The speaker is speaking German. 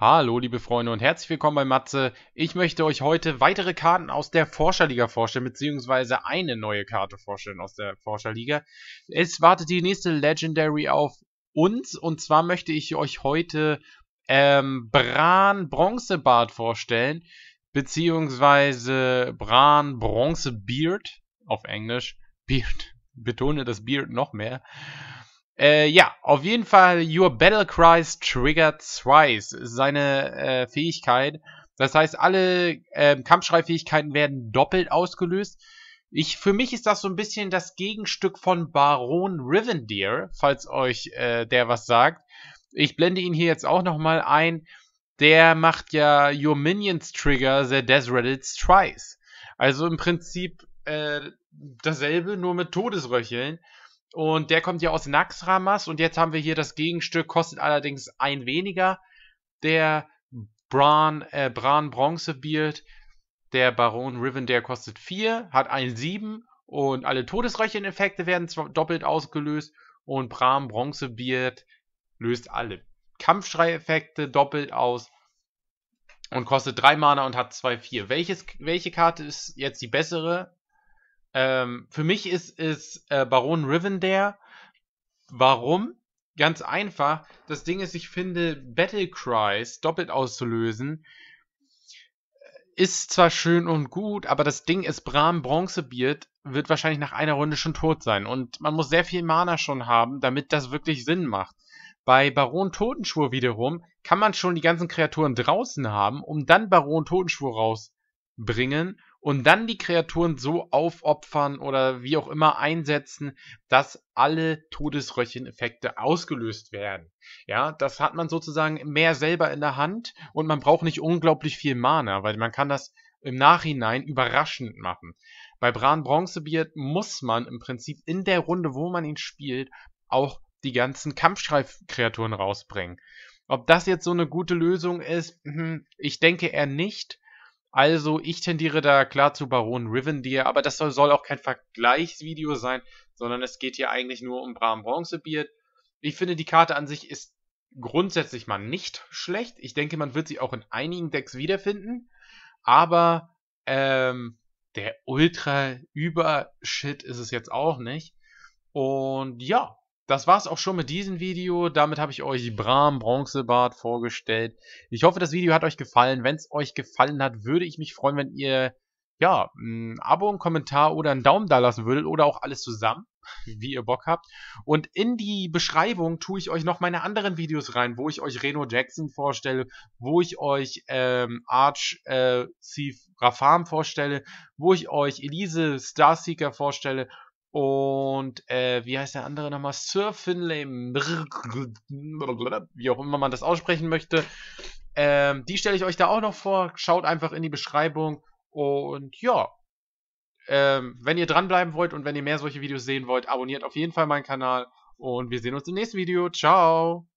Hallo, liebe Freunde und herzlich willkommen bei Matze. Ich möchte euch heute weitere Karten aus der Forscherliga vorstellen, beziehungsweise eine neue Karte vorstellen aus der Forscherliga. Es wartet die nächste Legendary auf uns und zwar möchte ich euch heute ähm, Bran Bronzebart vorstellen, beziehungsweise Bran Bronzebeard auf Englisch. Beard, betone das Beard noch mehr. Äh, ja, auf jeden Fall, Your Battle Cries Trigger Twice ist seine äh, Fähigkeit. Das heißt, alle äh, Kampfschreifähigkeiten werden doppelt ausgelöst. Ich, für mich ist das so ein bisschen das Gegenstück von Baron Rivendeer, falls euch äh, der was sagt. Ich blende ihn hier jetzt auch nochmal ein. Der macht ja Your Minions Trigger The Desolated Twice. Also im Prinzip äh, dasselbe, nur mit Todesröcheln. Und der kommt ja aus Naxramas. Und jetzt haben wir hier das Gegenstück, kostet allerdings ein weniger. Der Bran, äh, Bran Bronzebeard, der Baron Rivendare kostet 4, hat ein 7 und alle Todesröchchen-Effekte werden doppelt ausgelöst und Bran Bronzebeard löst alle Kampfschrei-Effekte doppelt aus und kostet 3 Mana und hat 2, 4. Welches, welche Karte ist jetzt die bessere? Ähm, für mich ist, ist äh, Baron Rivendare. Warum? Ganz einfach. Das Ding ist, ich finde, Battle Cries doppelt auszulösen äh, ist zwar schön und gut, aber das Ding ist, Bram Bronzebeard wird wahrscheinlich nach einer Runde schon tot sein. Und man muss sehr viel Mana schon haben, damit das wirklich Sinn macht. Bei Baron Totenschwur wiederum kann man schon die ganzen Kreaturen draußen haben, um dann Baron Totenschwur rausbringen und dann die Kreaturen so aufopfern oder wie auch immer einsetzen, dass alle Todesröcheneffekte ausgelöst werden. Ja, das hat man sozusagen mehr selber in der Hand und man braucht nicht unglaublich viel Mana, weil man kann das im Nachhinein überraschend machen. Bei Bran Bronzebeard muss man im Prinzip in der Runde, wo man ihn spielt, auch die ganzen Kampfschreifkreaturen rausbringen. Ob das jetzt so eine gute Lösung ist, hm, ich denke eher nicht, also ich tendiere da klar zu Baron Rivendeer, aber das soll, soll auch kein Vergleichsvideo sein, sondern es geht hier eigentlich nur um Bram Bronzebeard. Ich finde, die Karte an sich ist grundsätzlich mal nicht schlecht. Ich denke, man wird sie auch in einigen Decks wiederfinden. Aber ähm, der ultra über Shit ist es jetzt auch nicht. Und ja, das war's auch schon mit diesem Video. Damit habe ich euch Bram Bronzebart vorgestellt. Ich hoffe, das Video hat euch gefallen. Wenn es euch gefallen hat, würde ich mich freuen, wenn ihr ja, ein Abo, einen Kommentar oder einen Daumen da lassen würdet oder auch alles zusammen, wie ihr Bock habt. Und in die Beschreibung tue ich euch noch meine anderen Videos rein, wo ich euch Reno Jackson vorstelle, wo ich euch ähm, Arch äh, Chief Rafam vorstelle, wo ich euch Elise Starseeker vorstelle und äh, wie heißt der andere nochmal? Sir Finlay, wie auch immer man das aussprechen möchte. Ähm, die stelle ich euch da auch noch vor. Schaut einfach in die Beschreibung. Und ja, ähm, wenn ihr dranbleiben wollt und wenn ihr mehr solche Videos sehen wollt, abonniert auf jeden Fall meinen Kanal. Und wir sehen uns im nächsten Video. Ciao!